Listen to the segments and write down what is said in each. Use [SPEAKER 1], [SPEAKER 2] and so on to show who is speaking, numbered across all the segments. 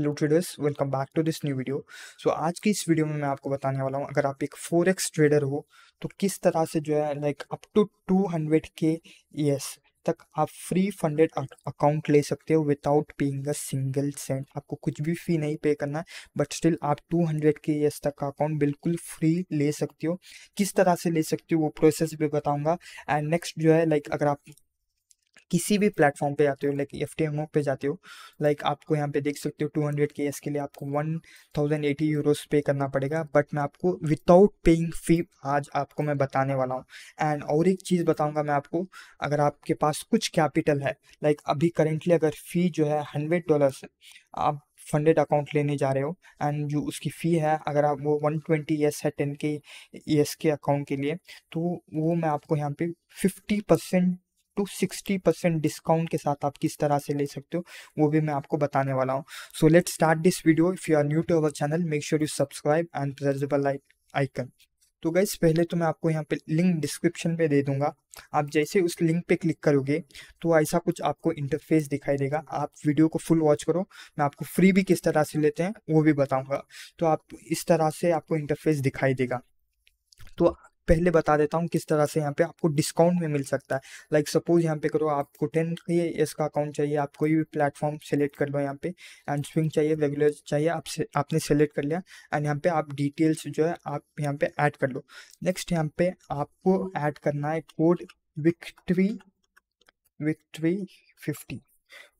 [SPEAKER 1] Hello traders welcome back to this new video so आज की इस वीडियो में मैं आपको बताने वाला हूँ अगर आप एक फोर एक्स ट्रेडर हो तो किस तरह से जो है like up to two hundred के ईएस तक आप फ्री फंडेड अकाउंट ले सकते हो without paying a single cent आपको कुछ भी फी नहीं पे करना है बट स्टिल आप 200 के ईयर्स तक का अकाउंट बिल्कुल फ्री ले सकते हो किस तरह से ले सकते हो वो प्रोसेस भी बताऊंगा एंड नेक्स्ट जो है लाइक अगर आप किसी भी प्लेटफॉर्म पे जाते हो like F T M O पे जाते हो लाइक आपको यहाँ पे देख सकते हो टू हंड्रेड के एस के लिए आपको वन थाउजेंड एटी यूरोज पे करना पड़ेगा बट मैं आपको विदाउट पेइंग फी आज आपको मैं बताने वाला हूँ एंड और एक चीज़ बताऊँगा मैं आपको अगर आपके पास कुछ कैपिटल है लाइक अभी करेंटली अगर फ़ी जो है हंड्रेड डॉलर्स आप फंडेड अकाउंट लेने जा रहे हो एंड जो उसकी फ़ी है अगर आप वो वन ट्वेंटी एस है टेन के एस के अकाउंट के लिए तो वो मैं आपको यहाँ पे fifty percent to sixty percent discount के साथ आप किस तरह से ले सकते हो वो भी मैं आपको बताने वाला हूँ so let start this video if you are new to our channel make sure you subscribe and press like icon तो गैस पहले तो मैं आपको यहाँ पे लिंक डिस्क्रिप्शन पे दे दूंगा आप जैसे उस लिंक पे क्लिक करोगे तो ऐसा कुछ आपको इंटरफेस दिखाई देगा आप वीडियो को फुल वॉच करो मैं आपको फ्री भी किस तरह से लेते हैं वो भी बताऊंगा तो आप इस तरह से आपको इंटरफेस दिखाई देगा तो पहले बता देता हूँ किस तरह से यहाँ पे आपको डिस्काउंट में मिल सकता है लाइक सपोज यहाँ पे करो आपको टेन ये इसका अकाउंट चाहिए आप कोई भी प्लेटफॉर्म सेलेक्ट कर लो यहाँ पे एंड स्विंग चाहिए रेगुलर चाहिए आप से, आपने सेलेक्ट कर लिया एंड यहाँ पे आप डिटेल्स जो है आप यहाँ पे ऐड कर लो नेक्स्ट यहाँ पे आपको ऐड करना है कोड विक्ट्री विक्ट्री फिफ्टी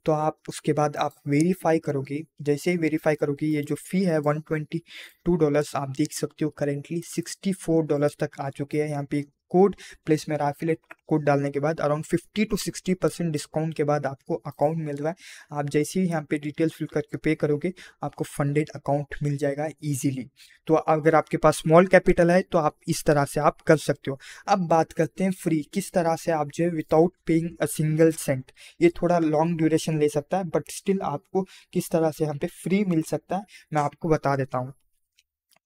[SPEAKER 1] तो आप उसके बाद आप वेरीफाई करोगे जैसे ही वेरीफाई करोगे ये जो फ़ी है 122 डॉलर्स आप देख सकते हो करेंटली 64 डॉलर्स तक आ चुके हैं यहाँ पे कोड प्लेस में राफिलेट कोड डालने के बाद अराउंड 50 टू 60 परसेंट डिस्काउंट के बाद आपको अकाउंट मिल रहा है आप जैसे ही यहाँ पे डिटेल्स फिल करके पे करोगे आपको फंडेड अकाउंट मिल जाएगा इजीली तो अगर आपके पास स्मॉल कैपिटल है तो आप इस तरह से आप कर सकते हो अब बात करते हैं फ्री किस तरह से आप जो है without paying a single cent ये थोड़ा लॉन्ग ड्यूरेशन ले सकता है बट स्टिल आपको किस तरह से यहाँ पे फ्री मिल सकता है मैं आपको बता देता हूँ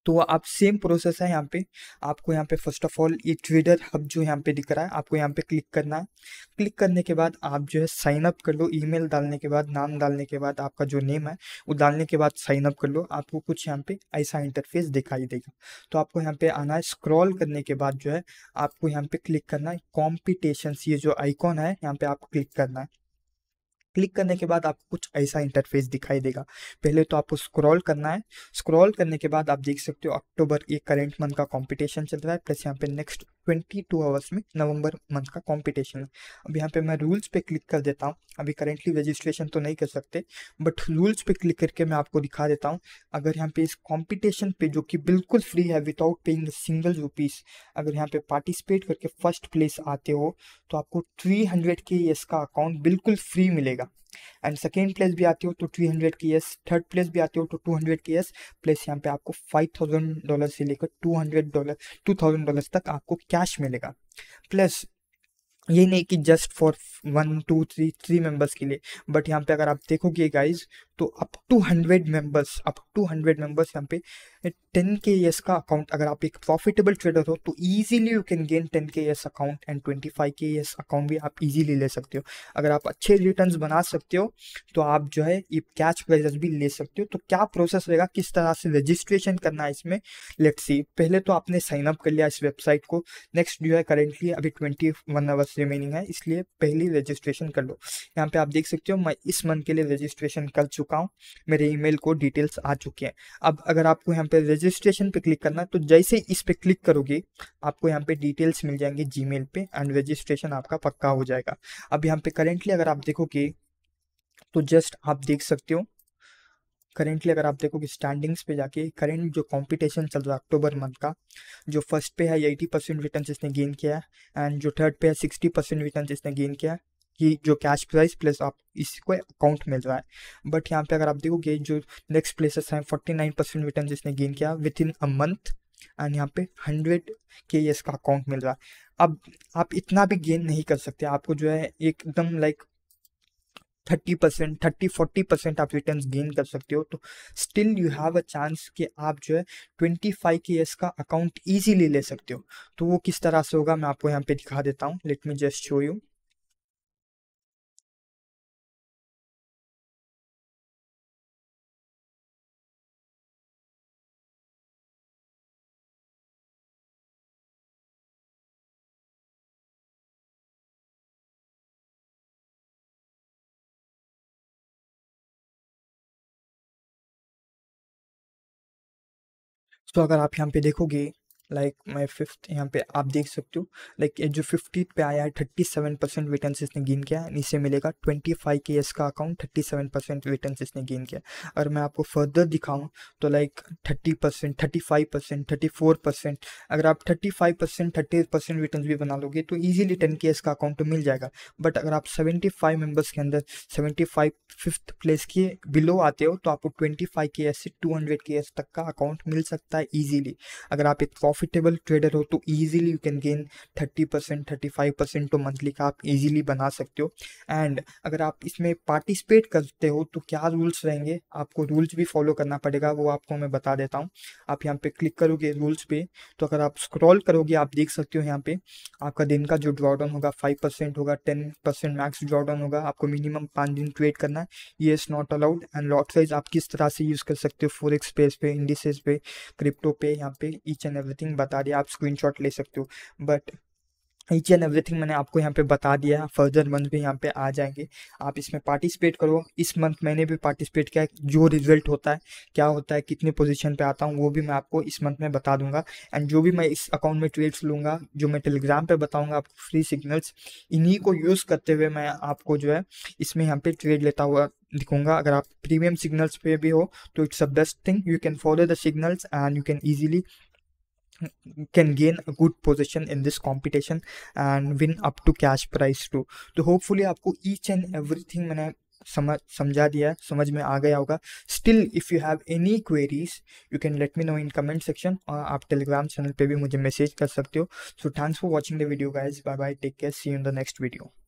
[SPEAKER 1] तो आप सेम प्रोसेस है यहाँ पे आपको यहाँ पे फर्स्ट ऑफ ऑल ये ट्विटर हब जो यहाँ पे दिख रहा है आपको यहाँ पे क्लिक करना है क्लिक करने के बाद आप जो है साइन अप कर लो ईमेल डालने के बाद नाम डालने के बाद आपका जो नेम है वो डालने के बाद साइन अप कर लो आपको कुछ यहाँ पे ऐसा इंटरफेस दिखाई देगा तो आपको यहाँ पे आना है स्क्रॉल करने के बाद जो है आपको यहाँ पे क्लिक करना है कॉम्पिटेशन ये जो आइकॉन है यहाँ पे आपको क्लिक करना है क्लिक करने के बाद आपको कुछ ऐसा इंटरफेस दिखाई देगा पहले तो आपको स्क्रॉल करना है स्क्रॉल करने के बाद आप देख सकते हो अक्टूबर ये करेंट मंथ का कंपटीशन चल रहा है प्लस यहाँ पे नेक्स्ट ट्वेंटी टू आवर्स में नवंबर मंथ का कंपटीशन है अब यहाँ पे मैं रूल्स पे क्लिक कर देता हूँ अभी करेंटली रजिस्ट्रेशन तो नहीं कर सकते बट रूल्स पे क्लिक करके मैं आपको दिखा देता हूँ अगर यहाँ पे इस कंपटीशन पे जो कि बिल्कुल फ्री है विदाउट पेइंग सिंगल रुपीस अगर यहाँ पे पार्टिसिपेट करके फर्स्ट प्लेस आते हो तो आपको थ्री हंड्रेड के इसका अकाउंट बिल्कुल फ्री मिलेगा एंड सेकेंड प्लेस भी आती हो तो three hundred K S third place भी आती हो तो two hundred K S plus यहाँ पे आपको फाइव थाउजेंड डॉलर से लेकर two hundred dollar two thousand dollar तक आपको कैश मिलेगा प्लस ये नहीं कि just for one two three three members के लिए बट यहाँ पे अगर आप देखोगे गाइज तो up to hundred members up to hundred members यहाँ पे टेन के एस का अकाउंट अगर आप एक प्रॉफिटेबल ट्रेडर हो तो easily you can gain ten K S account and twenty five K S account भी आप ईजिली ले सकते हो अगर आप अच्छे रिटर्न बना सकते हो तो आप जो है ये कैच प्राइजेस भी ले सकते हो तो क्या प्रोसेस रहेगा किस तरह से रजिस्ट्रेशन करना है इसमें लेट सी पहले तो आपने साइन अप कर लिया इस वेबसाइट को नेक्स्ट जो है करेंटली अभी ट्वेंटी वन आवर्स रिमेनिंग है इसलिए पहली रजिस्ट्रेशन कर लो यहाँ पे आप देख सकते हो मैं इस मंथ के लिए रजिस्ट्रेशन कर चुका हूँ मेरे ईमेल को डिटेल्स आ चुके हैं अब अगर आपको यहाँ पे रजिस्ट्रेशन पे क्लिक करना है तो जैसे इस पे क्लिक करोगे आपको यहाँ पे डिटेल्स मिल जाएंगे जी मेल एंड रजिस्ट्रेशन आपका पक्का हो जाएगा अब यहाँ पे करेंटली अगर आप देखोगे तो जस्ट आप देख सकते हो करेंटली अगर आप देखो कि स्टैंडिंग्स पे जाके करेंट जो कंपटीशन चल रहा है अक्टूबर मंथ का जो फर्स्ट पे है एटी परसेंट रिटर्न इसने गेन किया है एंड जो थर्ड पे है सिक्सटी परसेंट रिटर्न इसने गेन किया है कि जो कैश प्राइस प्लस आप इसको अकाउंट मिल रहा है बट यहाँ पे अगर आप देखोगे जो नेक्स्ट प्लेसेस हैं फोर्टी नाइन परसेंट रिटर्न जिसने गेन किया within a month and यहाँ पे हंड्रेड के एस का अकाउंट मिल रहा है अब आप इतना भी गेन नहीं कर सकते आपको जो है एकदम like thirty percent thirty forty percent आप रिटर्न गेन कर सकते हो तो still you have a chance कि आप जो है ट्वेंटी फाइव के एस का अकाउंट ईजीली ले सकते हो तो वो किस तरह से होगा मैं आपको यहाँ पे दिखा देता हूँ let me just show you तो अगर आप यहाँ पे देखोगे लाइक hmm. मैं फिफ्थ यहाँ पे आप देख सकते हो लाइक ये जो फिफ्टी पे आया है थर्टी सेवन परसेंट वेटेंसीज ने गेन किया नीचे मिलेगा ट्वेंटी फाइव के एस का अकाउंट थर्टी सेवन परसेंट वेटेंसीज ने गेन किया और मैं आपको फर्दर दिखाऊँ तो like thirty percent thirty five percent thirty four percent अगर आप thirty five percent thirty percent वेटेंस भी बना लोगे तो ईजिली टेन के एस का अकाउंट तो मिल जाएगा बट अगर आप सेवेंटी फाइव मेम्बर्स के अंदर सेवेंटी फाइव फिफ्थ प्लेस के बिलो आते हो तो आपको ट्वेंटी फाइव के एस से टू हंड्रेड के एस तक का अकाउंट मिल सकता है ईजिली अगर आप एक प्रॉफिट प्रॉफिटेबल ट्रेडर हो तो easily you can gain thirty percent thirty five percent तो मंथली का आप ईजिली बना सकते हो एंड अगर आप इसमें पार्टिसिपेट करते हो तो क्या रूल्स रहेंगे आपको रूल्स भी फॉलो करना पड़ेगा वो आपको मैं बता देता हूँ आप यहाँ पे क्लिक करोगे रूल्स पे तो अगर आप स्क्रॉल करोगे आप देख सकते हो यहाँ पे आपका दिन का जो ड्रॉडाउन होगा फाइव परसेंट होगा टेन परसेंट मैक्स ड्रॉडाउन होगा आपको मिनिमम पाँच दिन ट्रेड करना है ये is not allowed and lot size आप किस तरह से यूज़ कर सकते हो फोर एक्सपेस पे इंडिसेस पे क्रिप्टो पे यहाँ पे ईच एंड एवरीथिंग एवरीथिंग बता दिया आप स्क्रीनशॉट ले सकते हो बट ईच एंड एवरी मैंने आपको यहाँ पे बता दिया है फर्दर मंथ भी यहाँ पे आ जाएंगे आप इसमें पार्टिसिपेट करो इस मंथ मैंने भी पार्टिसिपेट किया जो रिजल्ट होता है क्या होता है कितने पोजीशन पे आता हूँ वो भी मैं आपको इस मंथ में बता दूंगा एंड जो भी मैं इस अकाउंट में ट्रेड्स लूँगा जो मैं टेलीग्राम पर बताऊँगा आपको फ्री सिग्नल्स इन्हीं को यूज़ करते हुए मैं आपको जो है इसमें यहाँ पर ट्रेड लेता हुआ दिखूंगा अगर आप प्रीमियम सिग्नल्स पे भी हो तो it's a best thing you can follow the signals and you can easily can gain a good position in this competition and win up to cash prize too तो hopefully आपको each and everything मैंने समझ समझा दिया है समझ में आ गया होगा still if you have any queries you can let me know in comment section और आप टेलीग्राम चैनल पे भी मुझे मैसेज कर सकते हो so thanks for watching the video guys bye bye take care see in the next video